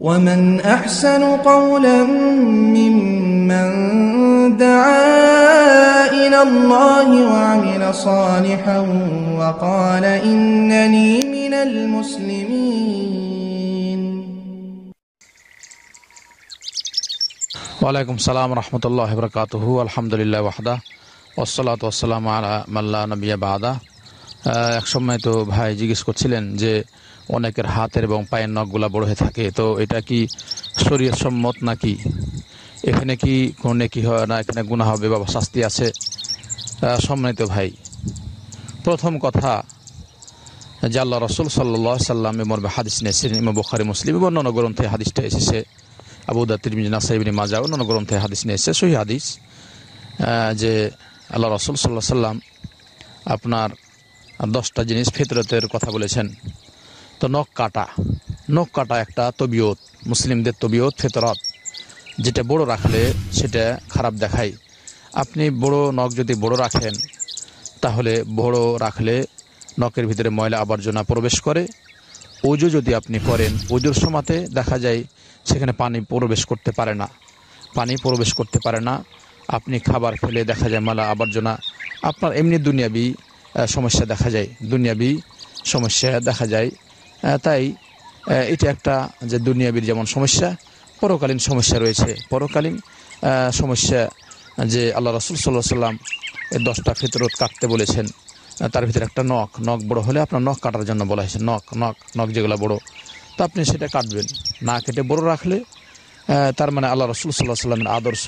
ومن أحسن قولا ممن دعا إلى الله وعمل صالحا وقال إنني من المسلمين وعليكم السلام ورحمة الله وبركاته والحمد لله وحده والصلاة والسلام على من لا نبي بعده এক সময় তো ভাই জিজ্ঞেস করছিলেন যে অনেকের হাতের এবং পায়ের নখগুলা বড় হয়ে থাকে তো এটা কি শরীর সম্মত নাকি এখানে কি কোনে কি হয় না এখানে গুণা হবে বা শাস্তি আছে সম্মানিত ভাই প্রথম কথা যে রসুল সাল্লাহ সাল্লাম মর্মে হাদিস নিয়েছেন ইমা বখারি মুসলিম এবং অন্য গ্রন্থে হাদিসটা এসেছে আবুদা তিরমিজ মা মাজা অন্য গ্রন্থে হাদিস নিয়েছে সহি হাদিস যে আল্লাহ রসুল সাল্লাহ সাল্লাম আপনার দশটা জিনিস ফিতরতের কথা বলেছেন তো নখ কাটা নখ কাটা একটা তবিয়ত মুসলিমদের তবিয়ত ফেতরত যেটা বড় রাখলে সেটা খারাপ দেখায় আপনি বড় নখ যদি বড় রাখেন তাহলে বড় রাখলে নখের ভিতরে ময়লা আবর্জনা প্রবেশ করে ওজো যদি আপনি করেন ওজোর সমাতে দেখা যায় সেখানে পানি প্রবেশ করতে পারে না পানি প্রবেশ করতে পারে না আপনি খাবার খেলে দেখা যায় ময়লা আবর্জনা আপনার এমনি দুনিয়াবি সমস্যা দেখা যায় দুনিয়াবি সমস্যা দেখা যায় তাই এটা একটা যে দুনিয়াবির যেমন সমস্যা পরকালীন সমস্যা রয়েছে পরকালীন সমস্যা যে আল্লাহ রসুল সাল্লাহ সাল্লাম এর দশটা ফিতরত কাটতে বলেছেন তার ভিতরে একটা নখ নখ বড় হলে আপনার নখ কাটার জন্য বলা হয়েছে নখ নখ নখ যেগুলো বড় তো আপনি সেটা কাটবেন না কেটে বড় রাখলে তার মানে আল্লাহ রসুল সাল্লাহ সাল্লামের আদর্শ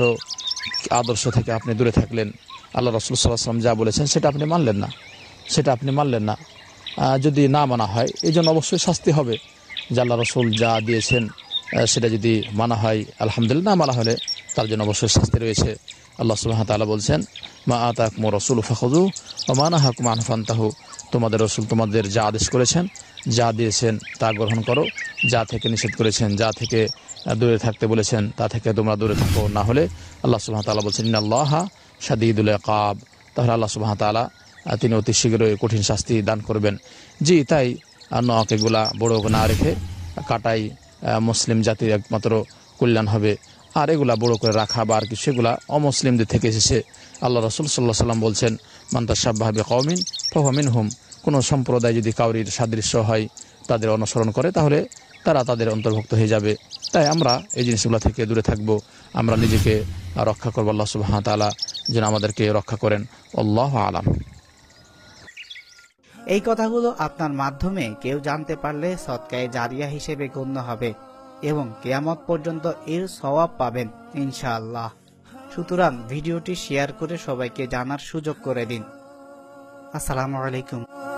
আদর্শ থেকে আপনি দূরে থাকলেন আল্লাহ রসুল সাল্লাহ সাল্লাম যা বলেছেন সেটা আপনি মানলেন না সেটা আপনি মানলেন না যদি না মানা হয় এই জন্য অবশ্যই শাস্তি হবে জাল্লা রসুল যা দিয়েছেন সেটা যদি মানা হয় আলহামদুলিল্লাহ না মানা হলে তার জন্য অবশ্যই শাস্তি রয়েছে আল্লাহ সুবাহ তালা বলছেন মা আতাকুম রসুল ফাখুজু ও মানা হাকুম আনফান্তাহু তোমাদের রসুল তোমাদের যা আদেশ করেছেন যা দিয়েছেন তা গ্রহণ করো যা থেকে নিষেধ করেছেন যা থেকে দূরে থাকতে বলেছেন তা থেকে তোমরা দূরে থাকো না হলে আল্লাহ সুবাহ তালা বলছেন আল্লাহ সাদিদুল কাব তাহলে আল্লাহ সুবাহ তালা তিনি অতি শীঘ্রই কঠিন শাস্তি দান করবেন জি তাই নখ এগুলা বড় না রেখে কাটাই মুসলিম জাতির একমাত্র কল্যাণ হবে আর এগুলা বড় করে রাখা বা আর কি সেগুলা অমুসলিমদের থেকে এসেছে আল্লাহ রসুল সাল্লাহ সাল্লাম বলছেন মান্তাসাবাহাবে কওমিন ফহমিন হুম কোনো সম্প্রদায় যদি কাউরির সাদৃশ্য হয় তাদের অনুসরণ করে তাহলে তারা তাদের অন্তর্ভুক্ত হয়ে যাবে তাই আমরা এই জিনিসগুলো থেকে দূরে থাকব আমরা নিজেকে রক্ষা করবো আল্লাহ সুবাহ তালা যেন আমাদেরকে রক্ষা করেন আল্লাহ আলাম এই কথাগুলো আপনার মাধ্যমে কেউ জানতে পারলে সৎকায় জারিয়া হিসেবে গণ্য হবে এবং কেয়ামত পর্যন্ত এর সওয়াব পাবেন ইনশাআল্লাহ সুতরাং ভিডিওটি শেয়ার করে সবাইকে জানার সুযোগ করে দিন আসসালামু আলাইকুম